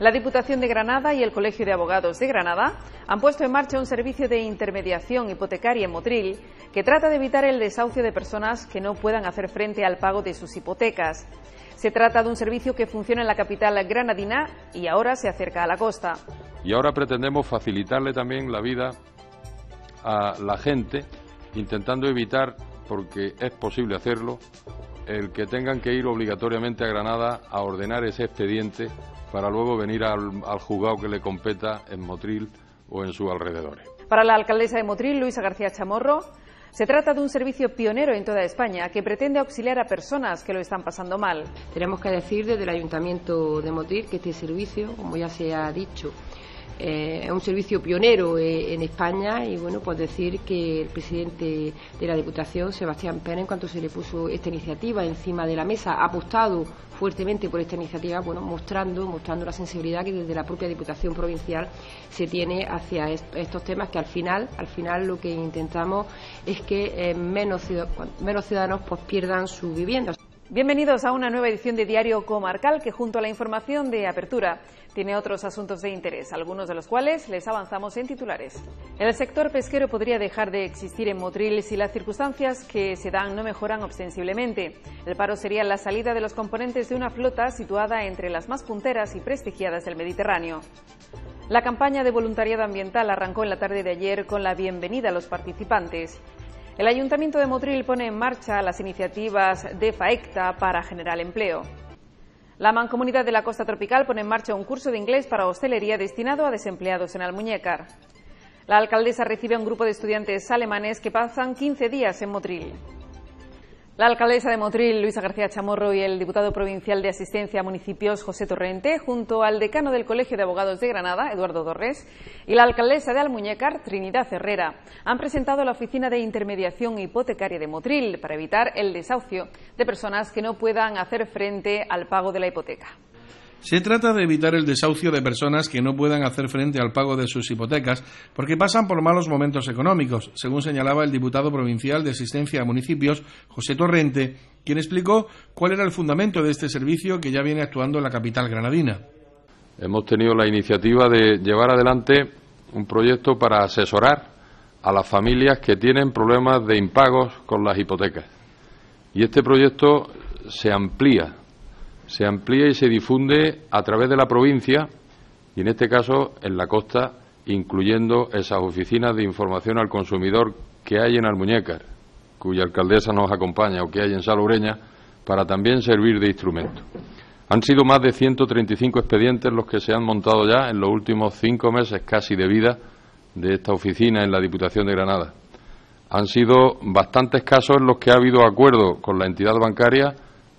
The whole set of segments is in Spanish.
La Diputación de Granada y el Colegio de Abogados de Granada han puesto en marcha un servicio de intermediación hipotecaria en Motril que trata de evitar el desahucio de personas que no puedan hacer frente al pago de sus hipotecas. Se trata de un servicio que funciona en la capital granadina y ahora se acerca a la costa. Y ahora pretendemos facilitarle también la vida a la gente, intentando evitar, porque es posible hacerlo, el que tengan que ir obligatoriamente a Granada a ordenar ese expediente para luego venir al, juzgado que le competa en Motril o en sus alrededores. Para la alcaldesa de Motril, Luisa García Chamorro, se trata de un servicio pionero en toda España que pretende auxiliar a personas que lo están pasando mal. Tenemos que decir desde el Ayuntamiento de Motril que este servicio, como ya se ha dicho, eh, es un servicio pionero eh, en España y bueno, pues decir que el presidente de la Diputación, Sebastián Pérez, en cuanto se le puso esta iniciativa encima de la mesa, ha apostado fuertemente por esta iniciativa, bueno, mostrando, mostrando la sensibilidad que desde la propia Diputación Provincial se tiene hacia estos temas que al final, al final lo que intentamos es que eh, menos, menos ciudadanos pues pierdan su vivienda. Bienvenidos a una nueva edición de Diario Comarcal que junto a la información de apertura tiene otros asuntos de interés, algunos de los cuales les avanzamos en titulares. El sector pesquero podría dejar de existir en Motril si las circunstancias que se dan no mejoran ostensiblemente. El paro sería la salida de los componentes de una flota situada entre las más punteras y prestigiadas del Mediterráneo. La campaña de voluntariado ambiental arrancó en la tarde de ayer con la bienvenida a los participantes. El Ayuntamiento de Motril pone en marcha las iniciativas de FAECTA para generar empleo. La Mancomunidad de la Costa Tropical pone en marcha un curso de inglés para hostelería destinado a desempleados en Almuñécar. La alcaldesa recibe a un grupo de estudiantes alemanes que pasan 15 días en Motril. La alcaldesa de Motril, Luisa García Chamorro, y el diputado provincial de Asistencia a Municipios, José Torrente, junto al decano del Colegio de Abogados de Granada, Eduardo Dorres, y la alcaldesa de Almuñécar, Trinidad Herrera, han presentado la Oficina de Intermediación Hipotecaria de Motril para evitar el desahucio de personas que no puedan hacer frente al pago de la hipoteca. Se trata de evitar el desahucio de personas que no puedan hacer frente al pago de sus hipotecas porque pasan por malos momentos económicos, según señalaba el diputado provincial de asistencia a municipios, José Torrente, quien explicó cuál era el fundamento de este servicio que ya viene actuando en la capital granadina. Hemos tenido la iniciativa de llevar adelante un proyecto para asesorar a las familias que tienen problemas de impagos con las hipotecas. Y este proyecto se amplía se amplía y se difunde a través de la provincia y en este caso en la costa, incluyendo esas oficinas de información al consumidor que hay en Almuñécar, cuya alcaldesa nos acompaña o que hay en Salobreña, para también servir de instrumento. Han sido más de 135 expedientes los que se han montado ya en los últimos cinco meses casi de vida de esta oficina en la Diputación de Granada. Han sido bastantes casos en los que ha habido acuerdo con la entidad bancaria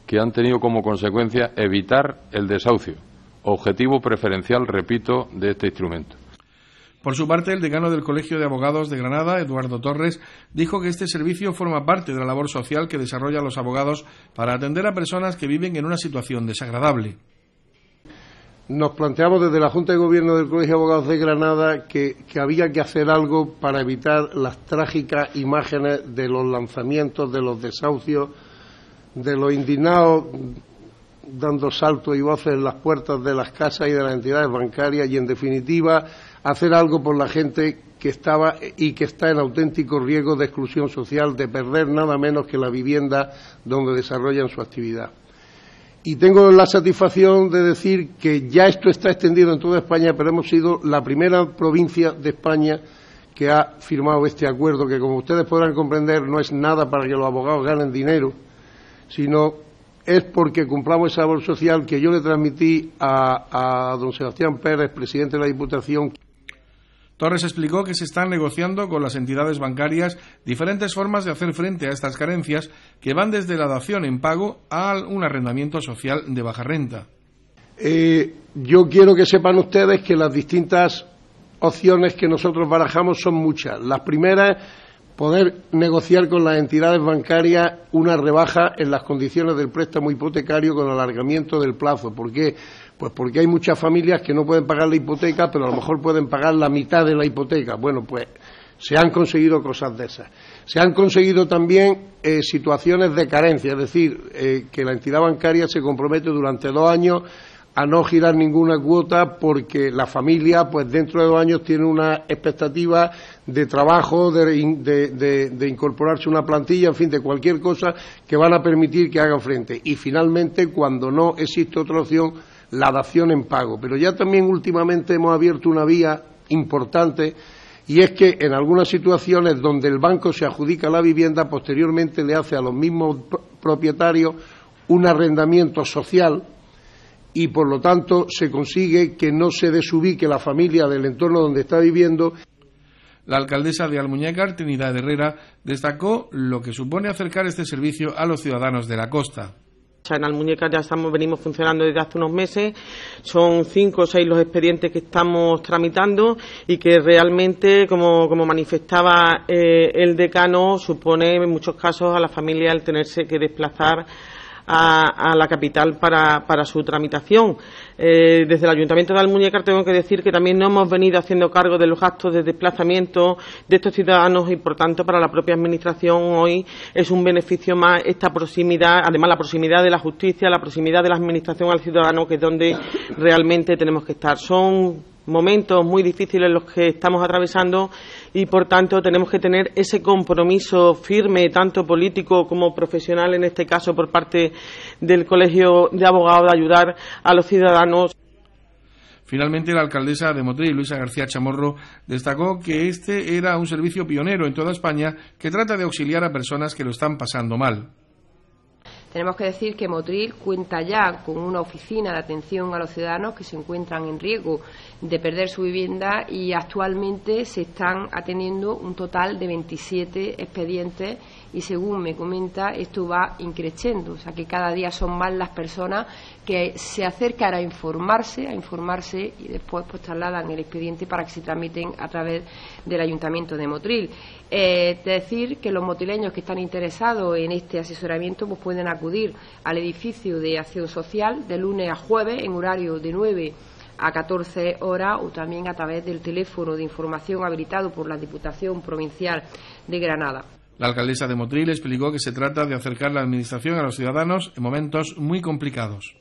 que han tenido como consecuencia evitar el desahucio, objetivo preferencial, repito, de este instrumento. Por su parte, el decano del Colegio de Abogados de Granada, Eduardo Torres, dijo que este servicio forma parte de la labor social que desarrollan los abogados para atender a personas que viven en una situación desagradable. Nos planteamos desde la Junta de Gobierno del Colegio de Abogados de Granada que, había que hacer algo para evitar las trágicas imágenes de los lanzamientos, de los desahucios, de los indignados dando salto y voces en las puertas de las casas y de las entidades bancarias y, en definitiva, hacer algo por la gente que estaba y que está en auténtico riesgo de exclusión social, de perder nada menos que la vivienda donde desarrollan su actividad. Y tengo la satisfacción de decir que ya esto está extendido en toda España, pero hemos sido la primera provincia de España que ha firmado este acuerdo, que como ustedes podrán comprender no es nada para que los abogados ganen dinero, sino es porque cumplamos esa labor social que yo le transmití a, don Sebastián Pérez, presidente de la Diputación. Torres explicó que se están negociando con las entidades bancarias diferentes formas de hacer frente a estas carencias que van desde la dación en pago a un arrendamiento social de baja renta. Eh, yo quiero que sepan ustedes que las distintas opciones que nosotros barajamos son muchas. Las primeras poder negociar con las entidades bancarias una rebaja en las condiciones del préstamo hipotecario con alargamiento del plazo. ¿Por qué? Pues porque hay muchas familias que no pueden pagar la hipoteca, pero a lo mejor pueden pagar la mitad de la hipoteca. Bueno, pues se han conseguido cosas de esas. Se han conseguido también eh, situaciones de carencia, es decir, eh, que la entidad bancaria se compromete durante dos años a no girar ninguna cuota porque la familia, pues dentro de dos años, tiene una expectativa de trabajo, de, incorporarse una plantilla, en fin, de cualquier cosa que van a permitir que haga frente. Y finalmente, cuando no existe otra opción, la dación en pago. Pero ya también últimamente hemos abierto una vía importante y es que en algunas situaciones donde el banco se adjudica la vivienda, posteriormente le hace a los mismos propietarios un arrendamiento social y por lo tanto se consigue que no se desubique la familia del entorno donde está viviendo. La alcaldesa de Almuñécar, Trinidad Herrera, destacó lo que supone acercar este servicio a los ciudadanos de la costa. En Almuñécar ya estamos, venimos funcionando desde hace unos meses, son cinco o seis los expedientes que estamos tramitando y que realmente, como, como manifestaba eh, el decano, supone en muchos casos a la familia el tenerse que desplazar a, la capital para, su tramitación. Eh, desde el Ayuntamiento de Almuñécar tengo que decir que también no hemos venido haciendo cargo de los gastos de desplazamiento de estos ciudadanos y, por tanto, para la propia Administración hoy es un beneficio más esta proximidad, además la proximidad de la justicia, la proximidad de la Administración al ciudadano, que es donde realmente tenemos que estar. Son momentos muy difíciles los que estamos atravesando y, por tanto, tenemos que tener ese compromiso firme, tanto político como profesional, en este caso por parte del Colegio de Abogados, de ayudar a los ciudadanos. Finalmente, la alcaldesa de Motril, Luisa García Chamorro, destacó que este era un servicio pionero en toda España que trata de auxiliar a personas que lo están pasando mal. Tenemos que decir que Motril cuenta ya con una oficina de atención a los ciudadanos que se encuentran en riesgo de perder su vivienda y actualmente se están atendiendo un total de 27 expedientes y según me comenta esto va increciendo, o sea que cada día son más las personas que se acercan a informarse, a informarse y después pues, trasladan el expediente para que se tramiten a través del Ayuntamiento de Motril. Es eh, decir que los motileños que están interesados en este asesoramiento pues, pueden acudir al edificio de acción social de lunes a jueves en horario de 9 a 14 horas o también a través del teléfono de información habilitado por la Diputación Provincial de Granada. La alcaldesa de Motril explicó que se trata de acercar la Administración a los ciudadanos en momentos muy complicados.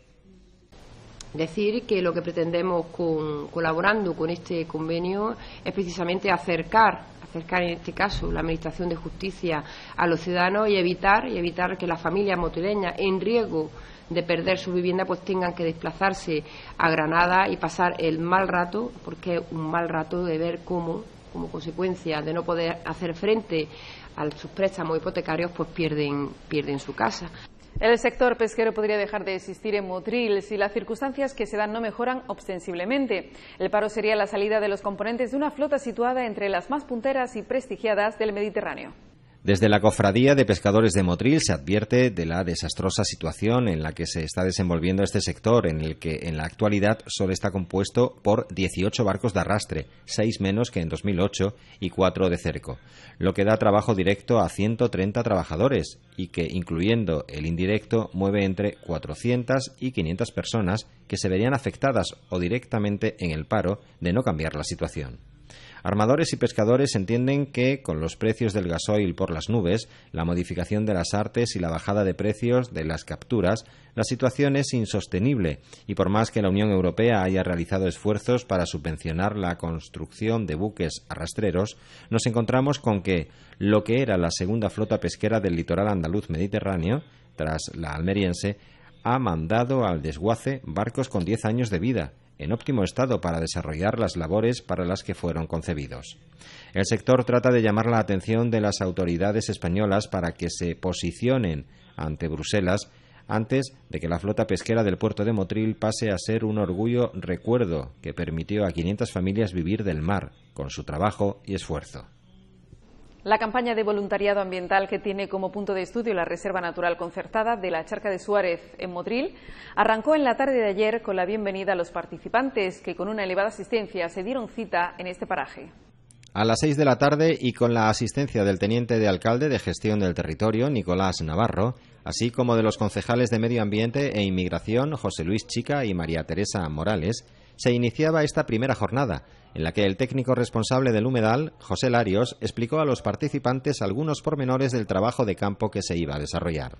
Decir que lo que pretendemos con, colaborando con este convenio es precisamente acercar, acercar en este caso la Administración de Justicia a los ciudadanos y evitar, y evitar que las familias motrileñas en riesgo de perder su vivienda pues tengan que desplazarse a Granada y pasar el mal rato, porque es un mal rato de ver cómo como consecuencia de no poder hacer frente a sus préstamos hipotecarios, pues pierden, pierden su casa. El sector pesquero podría dejar de existir en Motril si las circunstancias que se dan no mejoran ostensiblemente. El paro sería la salida de los componentes de una flota situada entre las más punteras y prestigiadas del Mediterráneo. Desde la Cofradía de Pescadores de Motril se advierte de la desastrosa situación en la que se está desenvolviendo este sector, en el que en la actualidad solo está compuesto por 18 barcos de arrastre, 6 menos que en 2008 y 4 de cerco, lo que da trabajo directo a 130 trabajadores y que, incluyendo el indirecto, mueve entre 400 y 500 personas que se verían afectadas o directamente en el paro de no cambiar la situación. Armadores y pescadores entienden que, con los precios del gasoil por las nubes, la modificación de las artes y la bajada de precios de las capturas, la situación es insostenible y por más que la Unión Europea haya realizado esfuerzos para subvencionar la construcción de buques arrastreros, nos encontramos con que lo que era la segunda flota pesquera del litoral andaluz mediterráneo, tras la almeriense, ha mandado al desguace barcos con 10 años de vida en óptimo estado para desarrollar las labores para las que fueron concebidos. El sector trata de llamar la atención de las autoridades españolas para que se posicionen ante Bruselas antes de que la flota pesquera del puerto de Motril pase a ser un orgullo recuerdo que permitió a 500 familias vivir del mar con su trabajo y esfuerzo. La campaña de voluntariado ambiental que tiene como punto de estudio la Reserva Natural Concertada de la Charca de Suárez en Modril arrancó en la tarde de ayer con la bienvenida a los participantes que con una elevada asistencia se dieron cita en este paraje. A las seis de la tarde y con la asistencia del teniente de alcalde de gestión del territorio, Nicolás Navarro, así como de los concejales de Medio Ambiente e Inmigración, José Luis Chica y María Teresa Morales, se iniciaba esta primera jornada, en la que el técnico responsable del humedal, José Larios, explicó a los participantes algunos pormenores del trabajo de campo que se iba a desarrollar.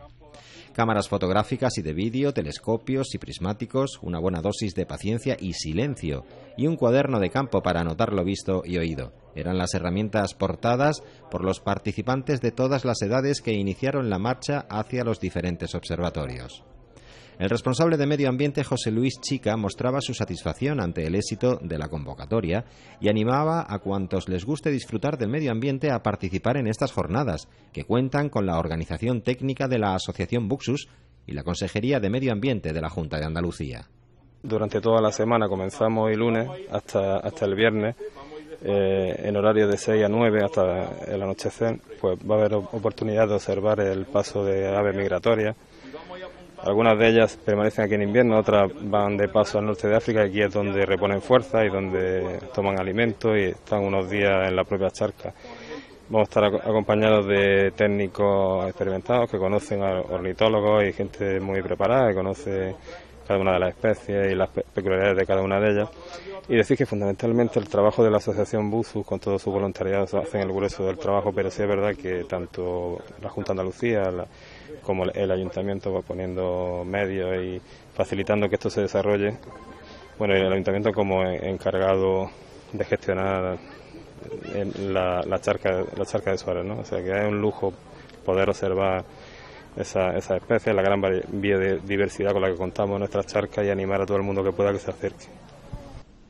Cámaras fotográficas y de vídeo, telescopios y prismáticos, una buena dosis de paciencia y silencio, y un cuaderno de campo para anotar lo visto y oído. Eran las herramientas portadas por los participantes de todas las edades que iniciaron la marcha hacia los diferentes observatorios. El responsable de Medio Ambiente, José Luis Chica, mostraba su satisfacción ante el éxito de la convocatoria y animaba a cuantos les guste disfrutar del medio ambiente a participar en estas jornadas, que cuentan con la organización técnica de la Asociación Buxus y la Consejería de Medio Ambiente de la Junta de Andalucía. Durante toda la semana comenzamos el lunes hasta, el viernes eh, en horario de 6 a 9 hasta el anochecer, pues va a haber oportunidad de observar el paso de aves migratorias algunas de ellas permanecen aquí en invierno, otras van de paso al norte de África, aquí es donde reponen fuerza y donde toman alimento y están unos días en la propia charca. Vamos a estar acompañados de técnicos experimentados que conocen a ornitólogos y gente muy preparada que conoce cada una de las especies y las peculiaridades de cada una de ellas. Y decir que fundamentalmente el trabajo de la Asociación Busus con todo su voluntariado hacen el grueso del trabajo, pero sí es verdad que tanto la Junta Andalucía, la, como el ayuntamiento va poniendo medios y facilitando que esto se desarrolle, bueno, el ayuntamiento como encargado de gestionar la, charca, de Suárez, ¿no? O sea que es un lujo poder observar esa, esa especie, la gran biodiversidad con la que contamos nuestras charcas y animar a todo el mundo que pueda que se acerque.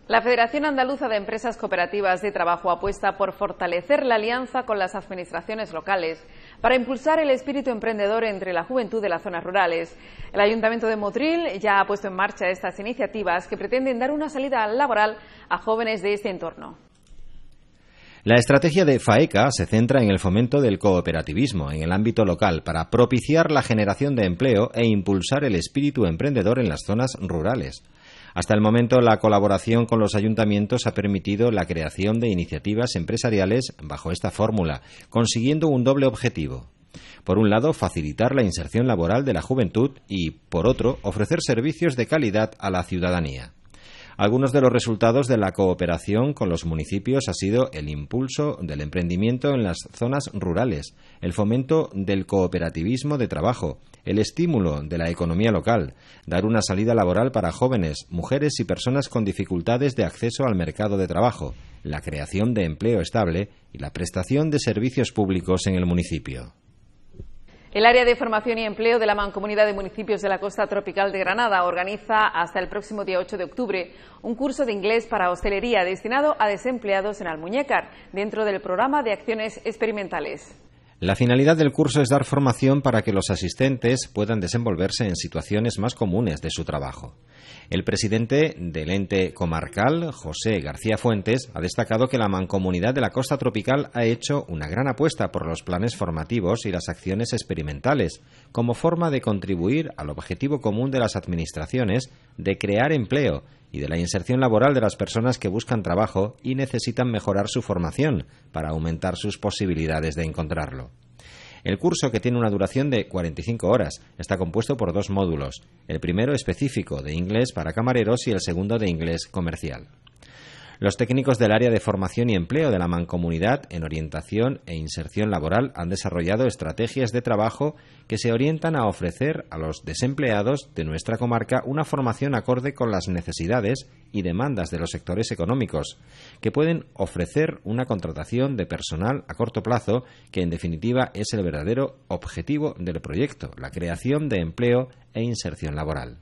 La Federación Andaluza de Empresas Cooperativas de Trabajo apuesta por fortalecer la alianza con las administraciones locales para impulsar el espíritu emprendedor entre la juventud de las zonas rurales. El Ayuntamiento de Motril ya ha puesto en marcha estas iniciativas que pretenden dar una salida laboral a jóvenes de este entorno. La estrategia de FAECA se centra en el fomento del cooperativismo en el ámbito local para propiciar la generación de empleo e impulsar el espíritu emprendedor en las zonas rurales. Hasta el momento, la colaboración con los ayuntamientos ha permitido la creación de iniciativas empresariales bajo esta fórmula, consiguiendo un doble objetivo. Por un lado, facilitar la inserción laboral de la juventud y, por otro, ofrecer servicios de calidad a la ciudadanía. Algunos de los resultados de la cooperación con los municipios ha sido el impulso del emprendimiento en las zonas rurales, el fomento del cooperativismo de trabajo, el estímulo de la economía local, dar una salida laboral para jóvenes, mujeres y personas con dificultades de acceso al mercado de trabajo, la creación de empleo estable y la prestación de servicios públicos en el municipio. El área de formación y empleo de la Mancomunidad de Municipios de la Costa Tropical de Granada organiza hasta el próximo día 8 de octubre un curso de inglés para hostelería destinado a desempleados en Almuñécar, dentro del programa de acciones experimentales. La finalidad del curso es dar formación para que los asistentes puedan desenvolverse en situaciones más comunes de su trabajo. El presidente del ente comarcal, José García Fuentes, ha destacado que la mancomunidad de la costa tropical ha hecho una gran apuesta por los planes formativos y las acciones experimentales, como forma de contribuir al objetivo común de las administraciones de crear empleo y de la inserción laboral de las personas que buscan trabajo y necesitan mejorar su formación para aumentar sus posibilidades de encontrarlo. El curso, que tiene una duración de 45 horas, está compuesto por dos módulos, el primero específico de inglés para camareros y el segundo de inglés comercial. Los técnicos del área de formación y empleo de la mancomunidad en orientación e inserción laboral han desarrollado estrategias de trabajo que se orientan a ofrecer a los desempleados de nuestra comarca una formación acorde con las necesidades y demandas de los sectores económicos, que pueden ofrecer una contratación de personal a corto plazo, que en definitiva es el verdadero objetivo del proyecto, la creación de empleo e inserción laboral.